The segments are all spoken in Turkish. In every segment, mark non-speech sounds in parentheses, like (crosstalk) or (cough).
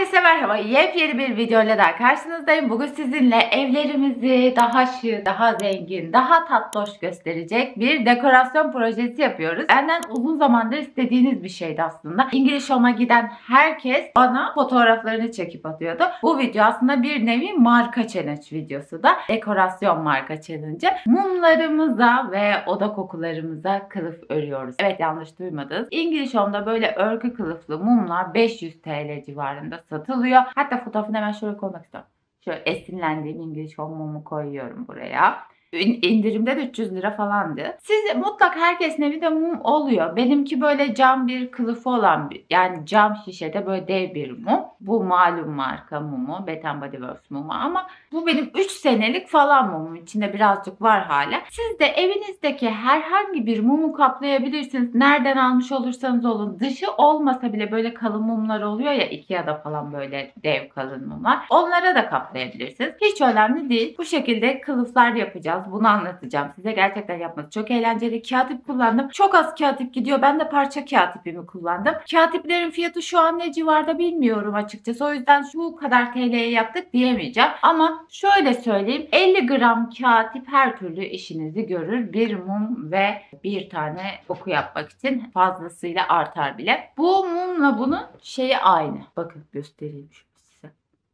Herkese merhaba. Yepyeni bir videoyla daha karşınızdayım. Bugün sizinle evlerimizi daha şık, daha zengin, daha tatlış gösterecek bir dekorasyon projesi yapıyoruz. Benden uzun zamandır istediğiniz bir şeydi aslında. İngiliz Home'a giden herkes bana fotoğraflarını çekip atıyordu. Bu video aslında bir nevi marka challenge videosu da. Dekorasyon marka challenge. Mumlarımıza ve oda kokularımıza kılıf örüyoruz. Evet yanlış duymadınız. İngiliz Home'da böyle örgü kılıflı mumlar 500 TL civarında satılıyor. Hatta fotoğrafını hemen şöyle koymak istiyorum. Şöyle esinlendiğim İngiliz home'umu koyuyorum buraya indirimde de 300 lira falandı. Siz mutlak herkesin evinde mum oluyor. Benimki böyle cam bir kılıfı olan bir, yani cam şişede böyle dev bir mum. Bu malum marka mumu. Beten Body Works mumu ama bu benim 3 senelik falan mumum. içinde birazcık var hala. Siz de evinizdeki herhangi bir mumu kaplayabilirsiniz. Nereden almış olursanız olun. Dışı olmasa bile böyle kalın mumlar oluyor ya Ikea'da falan böyle dev kalın mumlar. Onlara da kaplayabilirsiniz. Hiç önemli değil. Bu şekilde kılıflar yapacağız yapacağız. Bunu anlatacağım size. Gerçekten yapmak çok eğlenceli. Kağıt ip kullandım. Çok az kağıt ip gidiyor. Ben de parça kağıt ipimi kullandım. Kağıt iplerin fiyatı şu an ne civarda bilmiyorum açıkçası. O yüzden şu kadar TL'ye yaptık diyemeyeceğim. Ama şöyle söyleyeyim. 50 gram kağıt ip her türlü işinizi görür. Bir mum ve bir tane oku yapmak için fazlasıyla artar bile. Bu mumla bunun şeyi aynı. Bakın göstereyim size.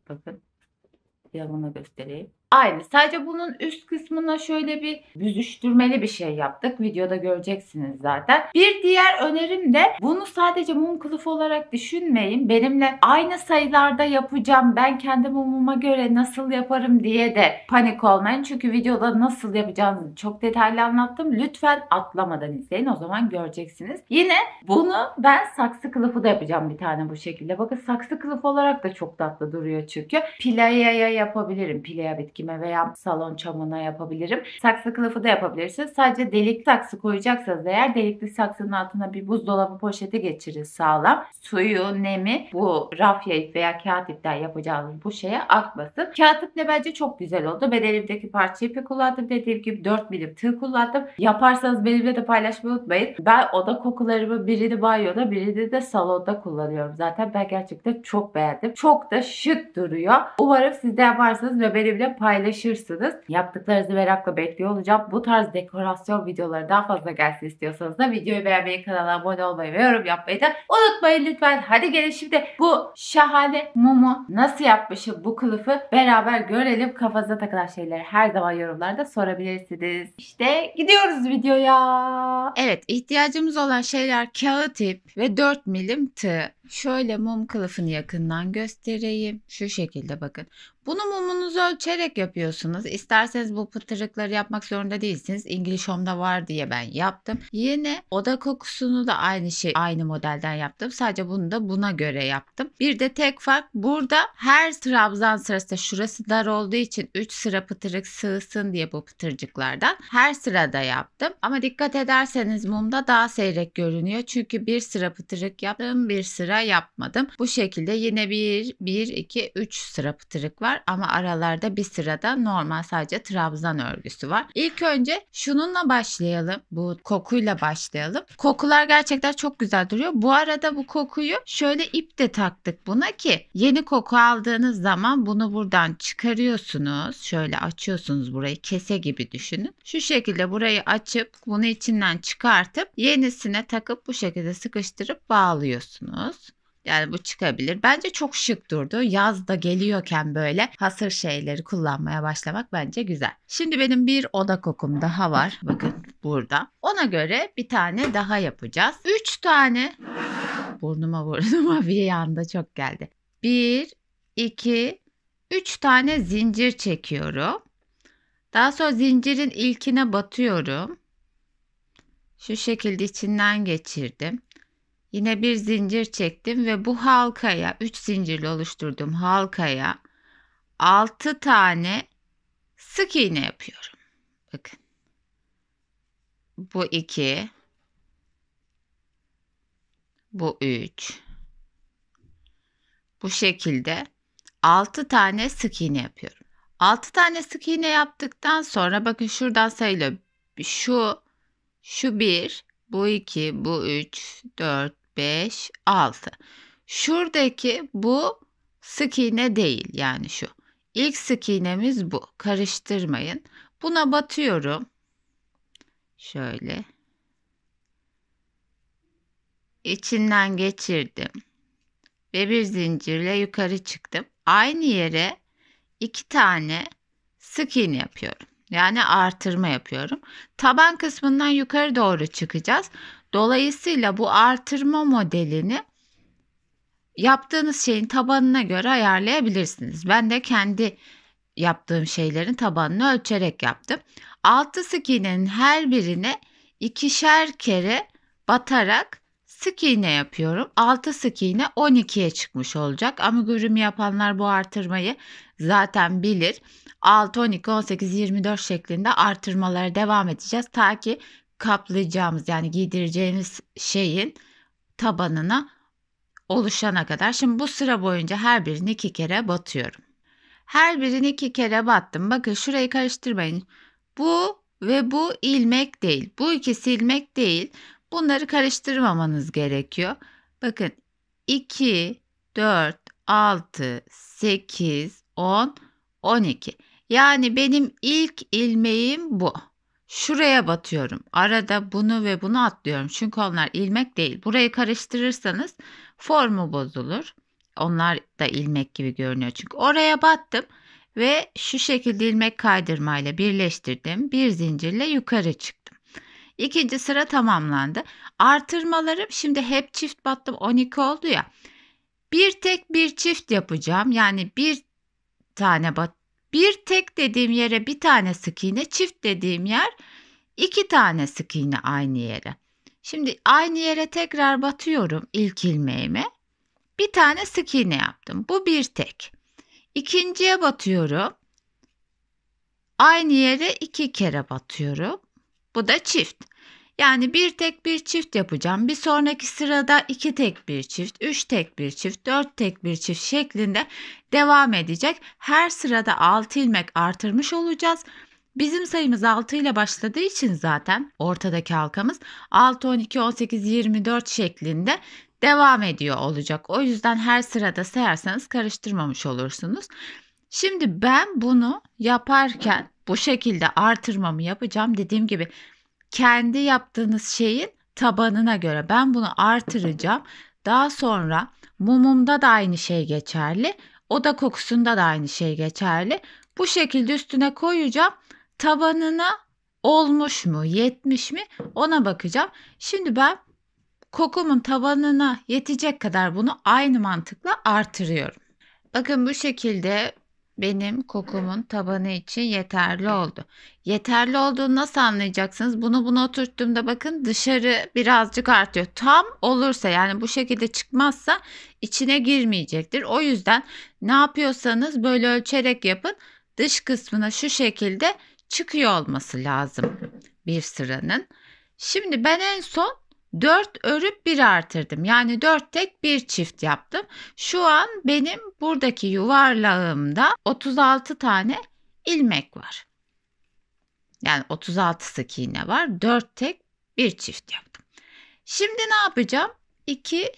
Bakın. Yanına göstereyim aynı. Sadece bunun üst kısmına şöyle bir büzüştürmeli bir şey yaptık. Videoda göreceksiniz zaten. Bir diğer önerim de bunu sadece mum kılıf olarak düşünmeyin. Benimle aynı sayılarda yapacağım. Ben kendi mumuma göre nasıl yaparım diye de panik olmayın. Çünkü videoda nasıl yapacağınızı çok detaylı anlattım. Lütfen atlamadan izleyin. O zaman göreceksiniz. Yine bunu ben saksı kılıfı da yapacağım bir tane bu şekilde. Bakın saksı kılıf olarak da çok tatlı duruyor çünkü. Pilayaya yapabilirim. Pilaya bitki çekime veya salon çamına yapabilirim. Saksı kılıfı da yapabilirsiniz. Sadece delik saksı koyacaksanız eğer delikli saksının altına bir buzdolabı poşeti geçirin sağlam. Suyu, nemi bu rafya ip veya kağıt ipten yapacağınız bu şeye akmasın. Kağıt iple bence çok güzel oldu. Ben elimdeki parça ipi kullandım. Dediğim gibi 4 milim tığ kullandım. Yaparsanız benimle de paylaşmayı unutmayın. Ben oda kokularımı birini banyoda birini de salonda kullanıyorum zaten. Ben gerçekten çok beğendim. Çok da şık duruyor. Umarım siz de yaparsınız ve benimle paylaşırsınız paylaşırsınız. Yaptıklarınızı merakla bekliyor olacağım. Bu tarz dekorasyon videoları daha fazla gelsin istiyorsanız da videoyu beğenmeyi, kanala abone olmayı ve yorum yapmayı da unutmayın lütfen. Hadi gelin şimdi bu şahane mumu nasıl yapmışım bu kılıfı beraber görelim. Kafanıza takılan şeyleri her zaman yorumlarda sorabilirsiniz. İşte gidiyoruz videoya. Evet ihtiyacımız olan şeyler kağıt ip ve 4 milim tığ. Şöyle mum kılıfını yakından göstereyim. Şu şekilde bakın. Bunu mumunuzu ölçerek yapıyorsunuz. İsterseniz bu pıtırıkları yapmak zorunda değilsiniz. İngiliz Home'da var diye ben yaptım. Yine oda kokusunu da aynı şey aynı modelden yaptım. Sadece bunu da buna göre yaptım. Bir de tek fark burada her trabzan sırasında şurası dar olduğu için 3 sıra pıtırık sığsın diye bu pıtırcıklardan her sırada yaptım. Ama dikkat ederseniz mumda daha seyrek görünüyor. Çünkü bir sıra pıtırık yaptım, bir sıra sıra yapmadım. Bu şekilde yine 1, 1, 2, 3 sıra pıtırık var ama aralarda bir sırada normal sadece trabzan örgüsü var. İlk önce şununla başlayalım. Bu kokuyla başlayalım. Kokular gerçekten çok güzel duruyor. Bu arada bu kokuyu şöyle ip de taktık buna ki yeni koku aldığınız zaman bunu buradan çıkarıyorsunuz. Şöyle açıyorsunuz burayı kese gibi düşünün. Şu şekilde burayı açıp bunu içinden çıkartıp yenisine takıp bu şekilde sıkıştırıp bağlıyorsunuz. Yani bu çıkabilir. Bence çok şık durdu. Yaz da geliyorken böyle hasır şeyleri kullanmaya başlamak bence güzel. Şimdi benim bir oda kokum daha var. Bakın burada. Ona göre bir tane daha yapacağız. Üç tane burnuma burnuma (laughs) bir anda çok geldi. Bir, iki, üç tane zincir çekiyorum. Daha sonra zincirin ilkine batıyorum. Şu şekilde içinden geçirdim. Yine bir zincir çektim ve bu halkaya 3 zincirli oluşturduğum halkaya 6 tane sık iğne yapıyorum. Bakın. Bu 2 bu 3 bu şekilde 6 tane sık iğne yapıyorum. 6 tane sık iğne yaptıktan sonra bakın şuradan sayılıyor. Şu şu 1, bu 2, bu 3, 4, 5, 6. Şuradaki bu sık iğne değil yani şu. İlk sık iğnemiz bu. Karıştırmayın. Buna batıyorum. Şöyle. İçinden geçirdim. Ve bir zincirle yukarı çıktım. Aynı yere iki tane sık iğne yapıyorum. Yani artırma yapıyorum. Taban kısmından yukarı doğru çıkacağız. Dolayısıyla bu artırma modelini yaptığınız şeyin tabanına göre ayarlayabilirsiniz. Ben de kendi yaptığım şeylerin tabanını ölçerek yaptım. 6 skinin her birine ikişer kere batarak sık iğne yapıyorum. 6 sık iğne 12'ye çıkmış olacak. Amigurumi yapanlar bu artırmayı zaten bilir. 6, 12, 18, 24 şeklinde artırmalara devam edeceğiz. Ta ki kaplayacağımız yani giydireceğimiz şeyin tabanına oluşana kadar. Şimdi bu sıra boyunca her birini iki kere batıyorum. Her birini iki kere battım. Bakın şurayı karıştırmayın. Bu ve bu ilmek değil. Bu ikisi ilmek değil. Bunları karıştırmamanız gerekiyor. Bakın 2, 4, 6, 8, 10, 12. Yani benim ilk ilmeğim bu şuraya batıyorum. Arada bunu ve bunu atlıyorum. Çünkü onlar ilmek değil. Burayı karıştırırsanız formu bozulur. Onlar da ilmek gibi görünüyor. Çünkü oraya battım ve şu şekilde ilmek kaydırmayla birleştirdim. Bir zincirle yukarı çıktım. İkinci sıra tamamlandı. Artırmalarım şimdi hep çift battım 12 oldu ya. Bir tek bir çift yapacağım. Yani bir tane bat bir tek dediğim yere bir tane sık iğne, çift dediğim yer iki tane sık iğne aynı yere. Şimdi aynı yere tekrar batıyorum ilk ilmeğimi. Bir tane sık iğne yaptım. Bu bir tek. İkinciye batıyorum. Aynı yere iki kere batıyorum. Bu da çift. Yani bir tek bir çift yapacağım. Bir sonraki sırada iki tek bir çift, üç tek bir çift, dört tek bir çift şeklinde devam edecek. Her sırada altı ilmek artırmış olacağız. Bizim sayımız 6 ile başladığı için zaten ortadaki halkamız 6, 12, 18, 24 şeklinde devam ediyor olacak. O yüzden her sırada sayarsanız karıştırmamış olursunuz. Şimdi ben bunu yaparken bu şekilde artırmamı yapacağım. Dediğim gibi kendi yaptığınız şeyin tabanına göre ben bunu artıracağım. Daha sonra mumumda da aynı şey geçerli. Oda kokusunda da aynı şey geçerli. Bu şekilde üstüne koyacağım. Tabanına olmuş mu, yetmiş mi ona bakacağım. Şimdi ben kokumun tabanına yetecek kadar bunu aynı mantıkla artırıyorum. Bakın bu şekilde benim kokumun tabanı için yeterli oldu. Yeterli olduğunu nasıl anlayacaksınız? Bunu bunu oturttuğumda bakın dışarı birazcık artıyor. Tam olursa yani bu şekilde çıkmazsa içine girmeyecektir. O yüzden ne yapıyorsanız böyle ölçerek yapın. Dış kısmına şu şekilde çıkıyor olması lazım bir sıranın. Şimdi ben en son 4 örüp 1 artırdım. Yani 4 tek 1 çift yaptım. Şu an benim buradaki yuvarlağımda 36 tane ilmek var. Yani 36 sık iğne var. 4 tek 1 çift yaptım. Şimdi ne yapacağım? 2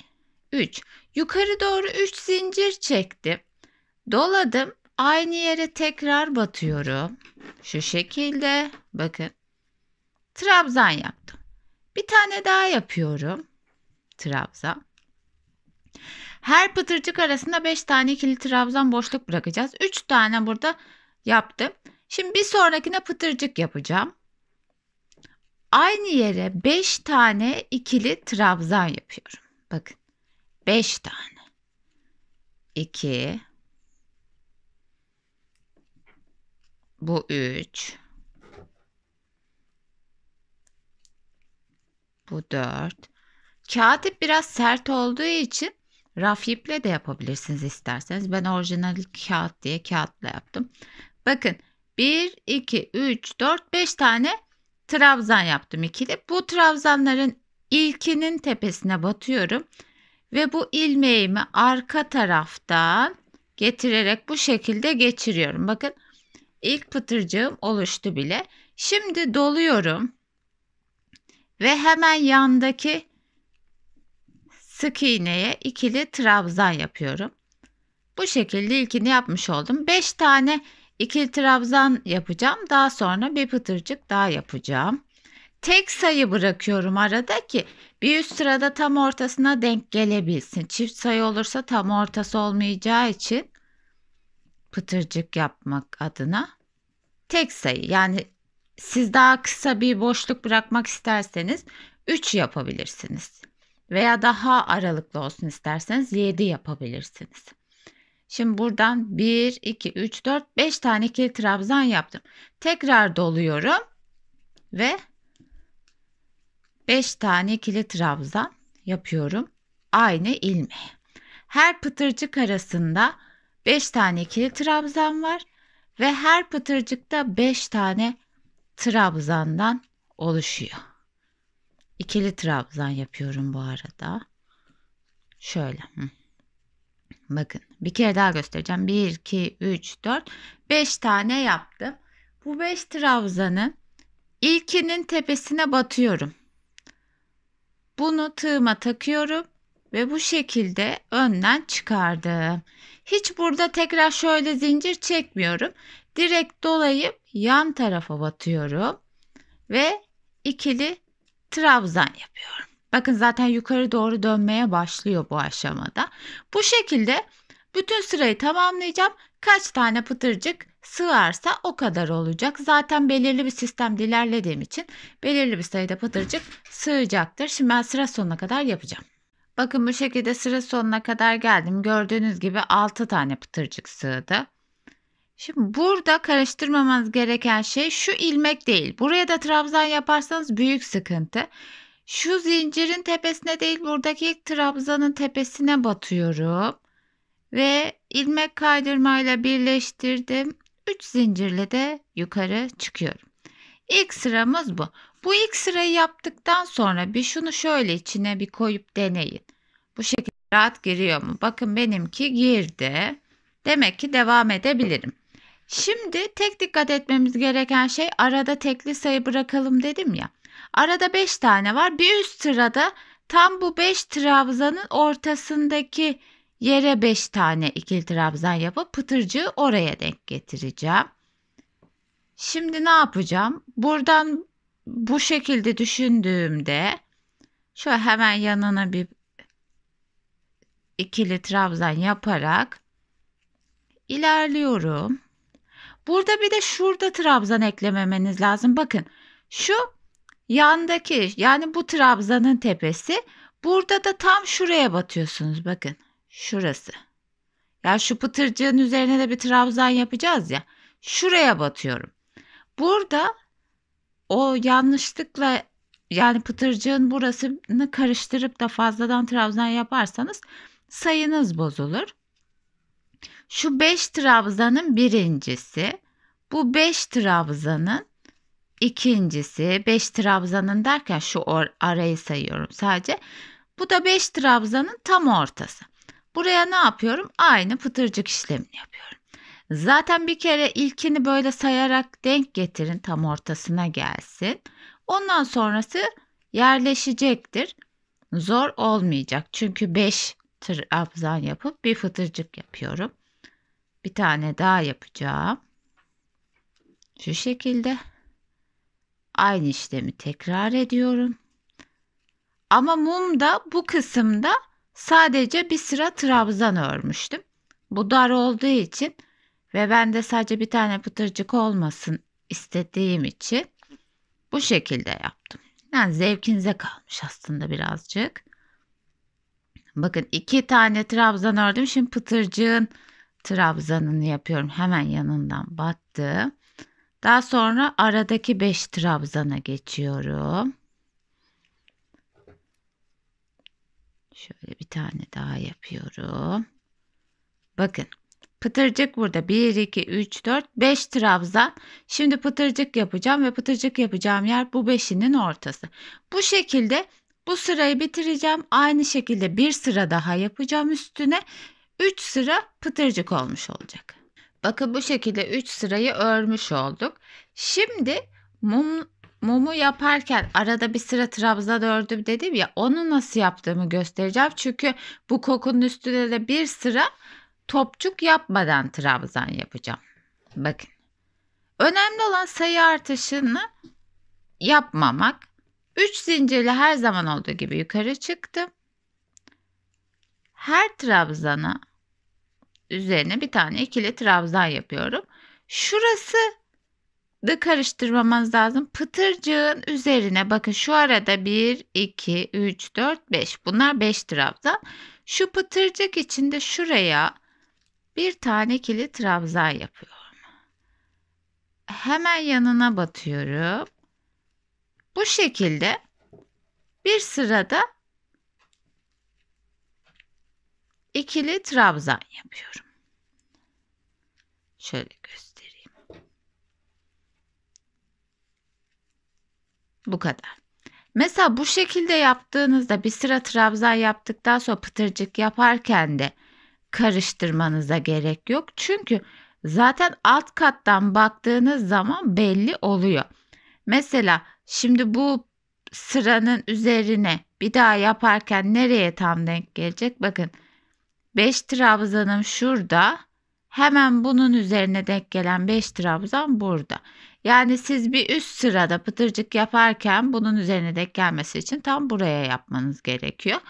3 yukarı doğru 3 zincir çektim. Doladım. Aynı yere tekrar batıyorum. Şu şekilde bakın. Trabzan yaptım. Bir tane daha yapıyorum. Trabza. Her pıtırcık arasında 5 tane ikili trabzan boşluk bırakacağız. 3 tane burada yaptım. Şimdi bir sonrakine pıtırcık yapacağım. Aynı yere 5 tane ikili trabzan yapıyorum. Bakın 5 tane. 2 Bu 3 Bu 4. Kağıt ip biraz sert olduğu için raf iple de yapabilirsiniz isterseniz. Ben orijinal kağıt diye kağıtla yaptım. Bakın 1, 2, 3, 4, 5 tane trabzan yaptım ikili. Bu trabzanların ilkinin tepesine batıyorum. Ve bu ilmeğimi arka taraftan getirerek bu şekilde geçiriyorum. Bakın ilk pıtırcığım oluştu bile. Şimdi doluyorum ve hemen yandaki sık iğneye ikili trabzan yapıyorum. Bu şekilde ilkini yapmış oldum. 5 tane ikili trabzan yapacağım. Daha sonra bir pıtırcık daha yapacağım. Tek sayı bırakıyorum arada ki bir üst sırada tam ortasına denk gelebilsin. Çift sayı olursa tam ortası olmayacağı için pıtırcık yapmak adına tek sayı yani siz daha kısa bir boşluk bırakmak isterseniz 3 yapabilirsiniz. Veya daha aralıklı olsun isterseniz 7 yapabilirsiniz. Şimdi buradan 1, 2, 3, 4, 5 tane kilit trabzan yaptım. Tekrar doluyorum ve 5 tane kilit trabzan yapıyorum. Aynı ilmeği. Her pıtırcık arasında 5 tane kilit trabzan var ve her pıtırcıkta 5 tane trabzandan oluşuyor. İkili trabzan yapıyorum bu arada. Şöyle. Bakın bir kere daha göstereceğim. 1, 2, 3, 4, 5 tane yaptım. Bu 5 trabzanı ilkinin tepesine batıyorum. Bunu tığıma takıyorum ve bu şekilde önden çıkardım. Hiç burada tekrar şöyle zincir çekmiyorum. Direkt dolayıp yan tarafa batıyorum ve ikili trabzan yapıyorum. Bakın zaten yukarı doğru dönmeye başlıyor bu aşamada. Bu şekilde bütün sırayı tamamlayacağım. Kaç tane pıtırcık sığarsa o kadar olacak. Zaten belirli bir sistemde ilerlediğim için belirli bir sayıda pıtırcık sığacaktır. Şimdi ben sıra sonuna kadar yapacağım. Bakın bu şekilde sıra sonuna kadar geldim. Gördüğünüz gibi 6 tane pıtırcık sığdı. Şimdi burada karıştırmamanız gereken şey şu ilmek değil. Buraya da trabzan yaparsanız büyük sıkıntı. Şu zincirin tepesine değil buradaki trabzanın tepesine batıyorum. Ve ilmek kaydırmayla birleştirdim. 3 zincirle de yukarı çıkıyorum. İlk sıramız bu. Bu ilk sırayı yaptıktan sonra bir şunu şöyle içine bir koyup deneyin. Bu şekilde rahat giriyor mu? Bakın benimki girdi. Demek ki devam edebilirim. Şimdi tek dikkat etmemiz gereken şey arada tekli sayı bırakalım dedim ya. Arada 5 tane var. Bir üst sırada tam bu 5 trabzanın ortasındaki yere 5 tane ikili trabzan yapıp pıtırcığı oraya denk getireceğim. Şimdi ne yapacağım? Buradan bu şekilde düşündüğümde şöyle hemen yanına bir ikili trabzan yaparak ilerliyorum. Burada bir de şurada trabzan eklememeniz lazım. Bakın şu yandaki yani bu trabzanın tepesi burada da tam şuraya batıyorsunuz bakın şurası. Ya şu pıtırcığın üzerine de bir trabzan yapacağız ya. Şuraya batıyorum. Burada o yanlışlıkla yani pıtırcığın burasını karıştırıp da fazladan trabzan yaparsanız sayınız bozulur. Şu 5 trabzanın birincisi, bu 5 trabzanın ikincisi, 5 trabzanın derken şu arayı sayıyorum sadece. Bu da 5 trabzanın tam ortası. Buraya ne yapıyorum? Aynı pıtırcık işlemini yapıyorum. Zaten bir kere ilkini böyle sayarak denk getirin tam ortasına gelsin. Ondan sonrası yerleşecektir. Zor olmayacak. Çünkü 5 trabzan yapıp bir fıtırcık yapıyorum. Bir tane daha yapacağım. Şu şekilde aynı işlemi tekrar ediyorum. Ama mumda bu kısımda sadece bir sıra trabzan örmüştüm. Bu dar olduğu için ve ben de sadece bir tane pıtırcık olmasın istediğim için bu şekilde yaptım. Yani zevkinize kalmış aslında birazcık. Bakın iki tane trabzan ördüm. Şimdi pıtırcığın trabzanını yapıyorum. Hemen yanından battı. Daha sonra aradaki 5 trabzana geçiyorum. Şöyle bir tane daha yapıyorum. Bakın Pıtırcık burada 1, 2, 3, 4, 5 trabzan. Şimdi pıtırcık yapacağım ve pıtırcık yapacağım yer bu beşinin ortası. Bu şekilde bu sırayı bitireceğim. Aynı şekilde bir sıra daha yapacağım üstüne. 3 sıra pıtırcık olmuş olacak. Bakın bu şekilde 3 sırayı örmüş olduk. Şimdi mum, mumu yaparken arada bir sıra trabzan ördüm dedim ya onu nasıl yaptığımı göstereceğim. Çünkü bu kokunun üstüne de bir sıra topçuk yapmadan trabzan yapacağım. Bakın. Önemli olan sayı artışını yapmamak. 3 zincirli her zaman olduğu gibi yukarı çıktım. Her trabzana üzerine bir tane ikili trabzan yapıyorum. Şurası da karıştırmamanız lazım. Pıtırcığın üzerine bakın şu arada 1, 2, 3, 4, 5. Bunlar 5 trabzan. Şu pıtırcık içinde şuraya bir tane kili trabzan yapıyorum. Hemen yanına batıyorum. Bu şekilde bir sırada ikili trabzan yapıyorum. Şöyle göstereyim. Bu kadar. Mesela bu şekilde yaptığınızda bir sıra trabzan yaptıktan sonra pıtırcık yaparken de karıştırmanıza gerek yok. Çünkü zaten alt kattan baktığınız zaman belli oluyor. Mesela şimdi bu sıranın üzerine bir daha yaparken nereye tam denk gelecek? Bakın 5 trabzanım şurada. Hemen bunun üzerine denk gelen 5 trabzan burada. Yani siz bir üst sırada pıtırcık yaparken bunun üzerine denk gelmesi için tam buraya yapmanız gerekiyor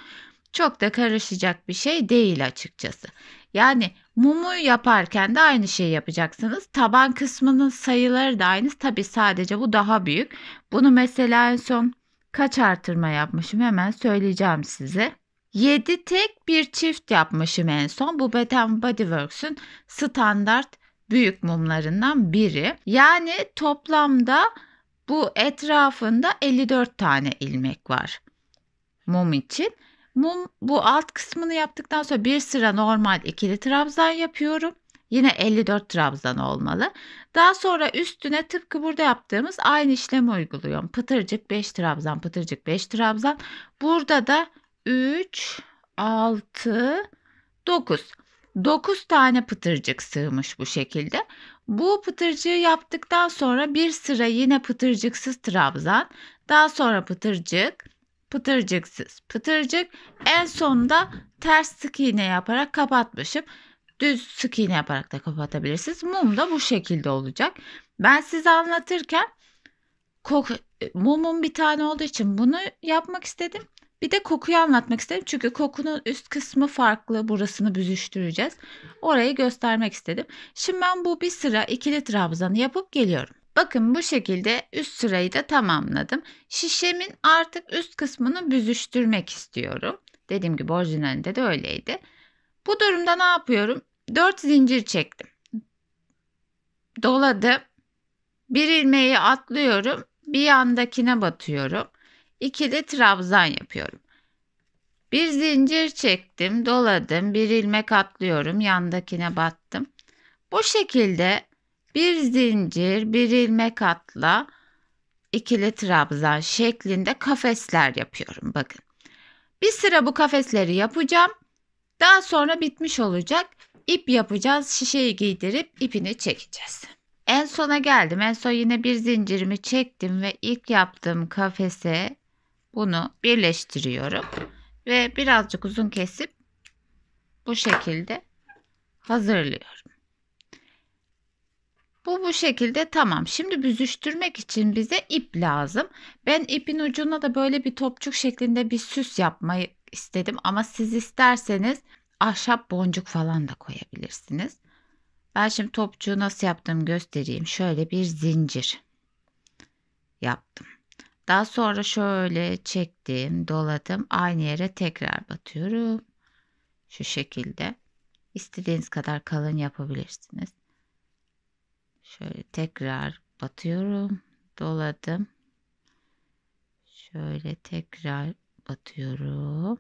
çok da karışacak bir şey değil açıkçası. Yani mumu yaparken de aynı şeyi yapacaksınız. Taban kısmının sayıları da aynı. Tabi sadece bu daha büyük. Bunu mesela en son kaç artırma yapmışım hemen söyleyeceğim size. 7 tek bir çift yapmışım en son. Bu Beden Bodyworks'ün standart büyük mumlarından biri. Yani toplamda bu etrafında 54 tane ilmek var mum için. Mum bu alt kısmını yaptıktan sonra bir sıra normal ikili trabzan yapıyorum. Yine 54 trabzan olmalı. Daha sonra üstüne tıpkı burada yaptığımız aynı işlemi uyguluyorum. Pıtırcık 5 trabzan, pıtırcık 5 trabzan. Burada da 3, 6, 9. 9 tane pıtırcık sığmış bu şekilde. Bu pıtırcığı yaptıktan sonra bir sıra yine pıtırcıksız trabzan, daha sonra pıtırcık, pıtırcıksız pıtırcık. En sonunda ters sık iğne yaparak kapatmışım. Düz sık iğne yaparak da kapatabilirsiniz. Mum da bu şekilde olacak. Ben size anlatırken kok mumun bir tane olduğu için bunu yapmak istedim. Bir de kokuyu anlatmak istedim. Çünkü kokunun üst kısmı farklı. Burasını büzüştüreceğiz. Orayı göstermek istedim. Şimdi ben bu bir sıra ikili trabzanı yapıp geliyorum. Bakın bu şekilde üst sırayı da tamamladım. Şişemin artık üst kısmını büzüştürmek istiyorum. Dediğim gibi orijinalinde de öyleydi. Bu durumda ne yapıyorum? 4 zincir çektim. Doladım. Bir ilmeği atlıyorum. Bir yandakine batıyorum. 2 de trabzan yapıyorum. Bir zincir çektim, doladım, bir ilmek atlıyorum, yandakine battım. Bu şekilde bir zincir, bir ilmek atla ikili trabzan şeklinde kafesler yapıyorum. Bakın. Bir sıra bu kafesleri yapacağım. Daha sonra bitmiş olacak. İp yapacağız. Şişeyi giydirip ipini çekeceğiz. En sona geldim. En son yine bir zincirimi çektim ve ilk yaptığım kafese bunu birleştiriyorum ve birazcık uzun kesip bu şekilde hazırlıyorum. Bu bu şekilde tamam. Şimdi büzüştürmek için bize ip lazım. Ben ipin ucuna da böyle bir topçuk şeklinde bir süs yapmayı istedim ama siz isterseniz ahşap boncuk falan da koyabilirsiniz. Ben şimdi topçuğu nasıl yaptığımı göstereyim. Şöyle bir zincir yaptım. Daha sonra şöyle çektim, doladım. Aynı yere tekrar batıyorum. Şu şekilde. İstediğiniz kadar kalın yapabilirsiniz. Şöyle tekrar batıyorum. Doladım. Şöyle tekrar batıyorum.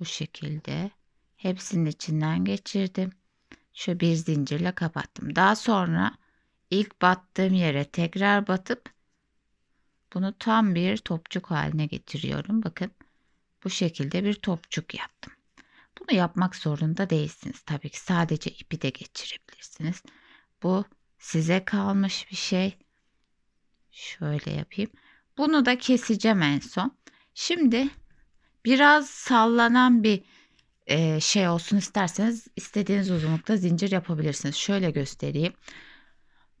Bu şekilde hepsinin içinden geçirdim. Şu bir zincirle kapattım. Daha sonra ilk battığım yere tekrar batıp bunu tam bir topçuk haline getiriyorum. Bakın bu şekilde bir topçuk yaptım. Bunu yapmak zorunda değilsiniz. Tabii ki sadece ipi de geçirebilirsiniz. Bu size kalmış bir şey. Şöyle yapayım. Bunu da keseceğim en son. Şimdi biraz sallanan bir e, şey olsun isterseniz istediğiniz uzunlukta zincir yapabilirsiniz. Şöyle göstereyim.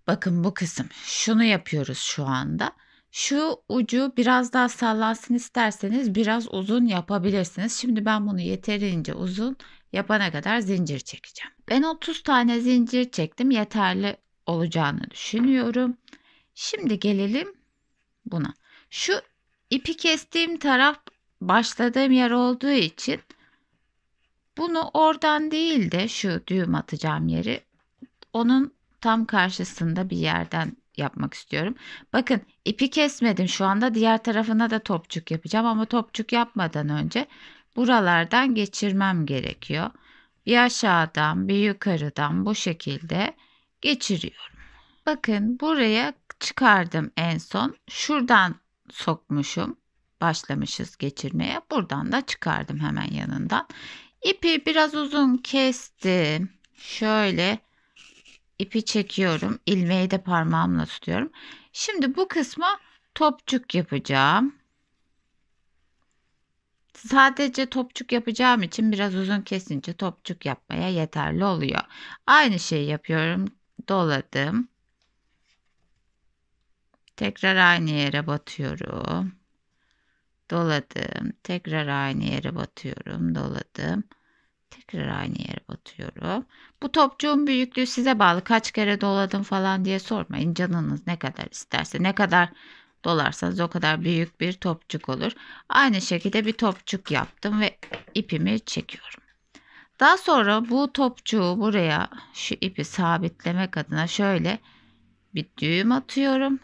Bakın bu kısım. Şunu yapıyoruz şu anda. Şu ucu biraz daha sallansın isterseniz biraz uzun yapabilirsiniz. Şimdi ben bunu yeterince uzun yapana kadar zincir çekeceğim. Ben 30 tane zincir çektim. Yeterli olacağını düşünüyorum. Şimdi gelelim buna. Şu ipi kestiğim taraf başladığım yer olduğu için bunu oradan değil de şu düğüm atacağım yeri onun tam karşısında bir yerden yapmak istiyorum. Bakın ipi kesmedim şu anda diğer tarafına da topçuk yapacağım ama topçuk yapmadan önce buralardan geçirmem gerekiyor. Bir aşağıdan bir yukarıdan bu şekilde geçiriyorum. Bakın buraya çıkardım en son. Şuradan sokmuşum. Başlamışız geçirmeye. Buradan da çıkardım hemen yanından. İpi biraz uzun kestim. Şöyle ipi çekiyorum. İlmeği de parmağımla tutuyorum. Şimdi bu kısma topçuk yapacağım. Sadece topçuk yapacağım için biraz uzun kesince topçuk yapmaya yeterli oluyor. Aynı şeyi yapıyorum. Doladım. Tekrar aynı yere batıyorum. Doladım. Tekrar aynı yere batıyorum. Doladım. Tekrar aynı yere batıyorum. Bu topçuğun büyüklüğü size bağlı. Kaç kere doladım falan diye sormayın. Canınız ne kadar isterse, ne kadar dolarsanız o kadar büyük bir topçuk olur. Aynı şekilde bir topçuk yaptım ve ipimi çekiyorum. Daha sonra bu topçuğu buraya şu ipi sabitlemek adına şöyle bir düğüm atıyorum.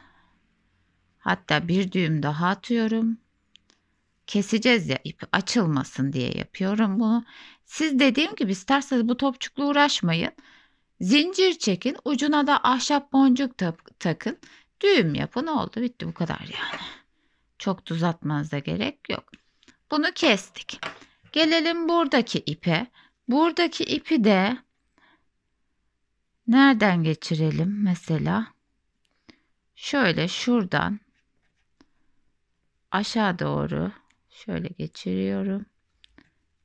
Hatta bir düğüm daha atıyorum. Keseceğiz ya ipi açılmasın diye yapıyorum bunu. Siz dediğim gibi isterseniz bu topçukla uğraşmayın. Zincir çekin, ucuna da ahşap boncuk takın. Düğüm yapın oldu bitti bu kadar yani. Çok tuz da gerek yok. Bunu kestik. Gelelim buradaki ipe. Buradaki ipi de nereden geçirelim mesela? Şöyle şuradan aşağı doğru şöyle geçiriyorum.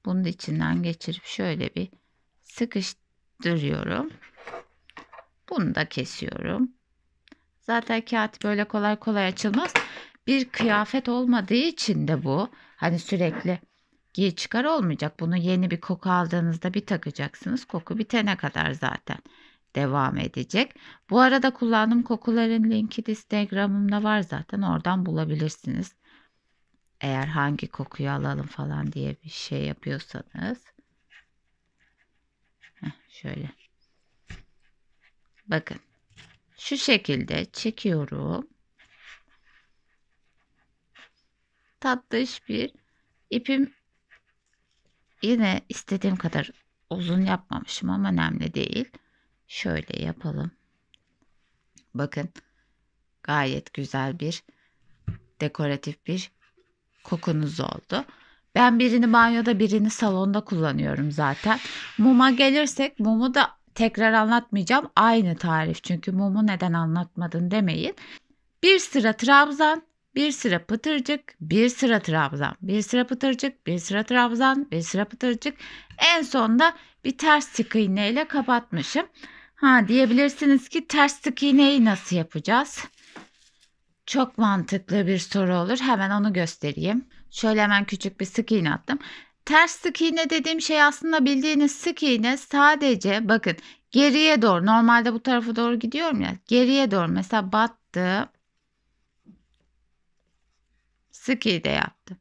Bunu içinden geçirip şöyle bir sıkıştırıyorum. Bunu da kesiyorum. Zaten kağıt böyle kolay kolay açılmaz. Bir kıyafet olmadığı için de bu. Hani sürekli giy çıkar olmayacak. Bunu yeni bir koku aldığınızda bir takacaksınız. Koku bitene kadar zaten devam edecek. Bu arada kullandığım kokuların linki Instagram'ımda var zaten. Oradan bulabilirsiniz eğer hangi kokuyu alalım falan diye bir şey yapıyorsanız. Heh, şöyle. Bakın. Şu şekilde çekiyorum. Tatlış bir ipim yine istediğim kadar uzun yapmamışım ama önemli değil. Şöyle yapalım. Bakın gayet güzel bir dekoratif bir kokunuz oldu. Ben birini banyoda birini salonda kullanıyorum zaten. Muma gelirsek mumu da tekrar anlatmayacağım. Aynı tarif çünkü mumu neden anlatmadın demeyin. Bir sıra trabzan, bir sıra pıtırcık, bir sıra trabzan, bir sıra pıtırcık, bir sıra trabzan, bir sıra pıtırcık. En sonda bir ters sık iğneyle kapatmışım. Ha diyebilirsiniz ki ters sık iğneyi nasıl yapacağız? Çok mantıklı bir soru olur. Hemen onu göstereyim. Şöyle hemen küçük bir sık iğne attım. Ters sık iğne dediğim şey aslında bildiğiniz sık iğne sadece bakın geriye doğru normalde bu tarafa doğru gidiyorum ya geriye doğru mesela battı sık iğne yaptım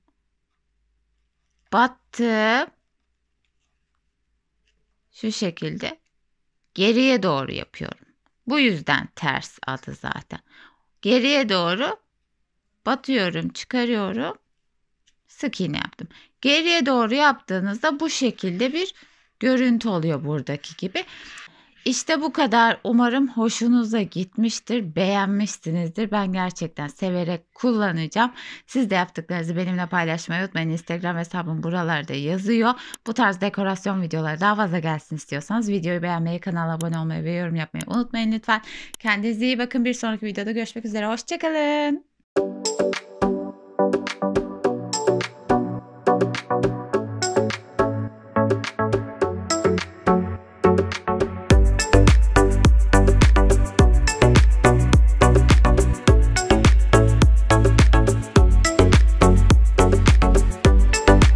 battı şu şekilde geriye doğru yapıyorum. Bu yüzden ters adı zaten. Geriye doğru batıyorum, çıkarıyorum. Sık iğne yaptım. Geriye doğru yaptığınızda bu şekilde bir görüntü oluyor buradaki gibi. İşte bu kadar. Umarım hoşunuza gitmiştir, beğenmişsinizdir. Ben gerçekten severek kullanacağım. Siz de yaptıklarınızı benimle paylaşmayı unutmayın. Instagram hesabım buralarda yazıyor. Bu tarz dekorasyon videoları daha fazla gelsin istiyorsanız videoyu beğenmeyi, kanala abone olmayı ve yorum yapmayı unutmayın lütfen. Kendinize iyi bakın. Bir sonraki videoda görüşmek üzere. Hoşçakalın.